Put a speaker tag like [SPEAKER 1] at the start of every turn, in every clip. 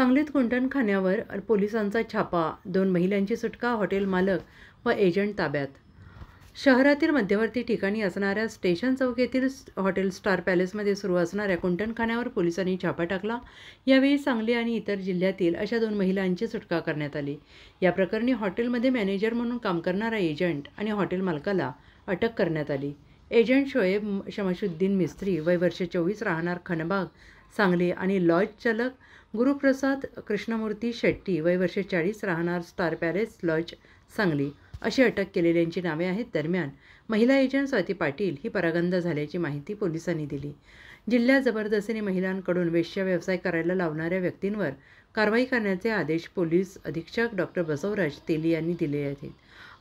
[SPEAKER 1] सांगलीत कुंटणखान्यावर पोलिसांचा छापा दोन महिलांची सुटका हॉटेल मालक व एजंट ताब्यात शहरातील मध्यवर्ती ठिकाणी असणाऱ्या स्टेशन चौकेतील हॉटेल स्टार पॅलेसमध्ये सुरू असणाऱ्या कुंटणखान्यावर पोलिसांनी छापा टाकला यावेळी सांगली आणि इतर जिल्ह्यातील अशा दोन महिलांची सुटका करण्यात आली या प्रकरणी हॉटेलमध्ये मॅनेजर म्हणून काम करणारा एजंट आणि हॉटेल मालकाला अटक करण्यात आली एजंट शोएब शमशुद्दीन मिस्त्री वय वर्ष चोवीस राहणार खनबाग सांगली आणि लॉज चालक गुरुप्रसाद कृष्णमूर्ती शेट्टी वय वर्ष चाळीस राहणार स्टार पॅलेस लॉज सांगली अशी अटक केलेल्यांची नावे आहेत दरम्यान महिला एजंट स्वाती पाटील ही परागंदा झाल्याची माहिती पोलिसांनी दिली जिल्ह्यात जबरदस्तीने महिलांकडून वेश्या व्यवसाय करायला लावणाऱ्या व्यक्तींवर कारवाई करण्याचे आदेश पोलीस अधीक्षक डॉक्टर बसवराज तेली यांनी दिले आहेत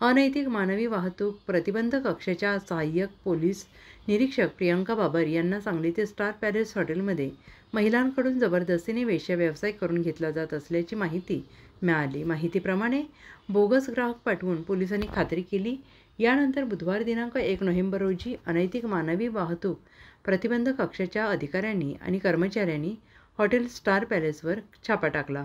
[SPEAKER 1] अनैतिक मानवी वाहतूक प्रतिबंध कक्षाच्या सहाय्यक पोलीस निरीक्षक प्रियंका बाबर यांना सांगलीतील स्टार पॅलेस हॉटेलमध्ये महिलांकडून जबरदस्तीने वेश्या करून घेतला जात असल्याची माहिती मिळाली माहितीप्रमाणे बोगस ग्राहक पाठवून पोलिसांनी खात्री केली यानंतर बुधवार दिनांक एक नोव्हेंबर रोजी अनैतिक मानवी वाहतूक प्रतिबंध कक्षाच्या अधिकाऱ्यांनी आणि कर्मचाऱ्यांनी हॉटेल स्टार पॅलेसवर छापा टाकला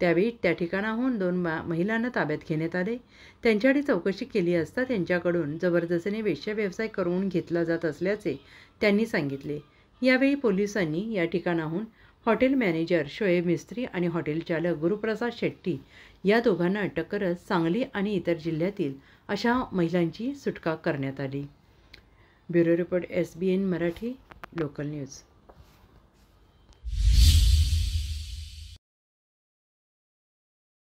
[SPEAKER 1] त्यावेळी त्या ठिकाणाहून दोन मा महिलांना ताब्यात घेण्यात आले त्यांच्याकडे चौकशी केली असता त्यांच्याकडून जबरदस्तीने व्यवसाय करून घेतला जात असल्याचे त्यांनी सांगितले यावेळी पोलिसांनी या ठिकाणाहून हॉटेल मॅनेजर शोएब मिस्त्री आणि हॉटेल चालक गुरुप्रसाद शेट्टी या दोघांना अटक करत सांगली आणि इतर जिल्ह्यातील अशा महिलांची सुटका करण्यात आली bureau report S B N Marathi local news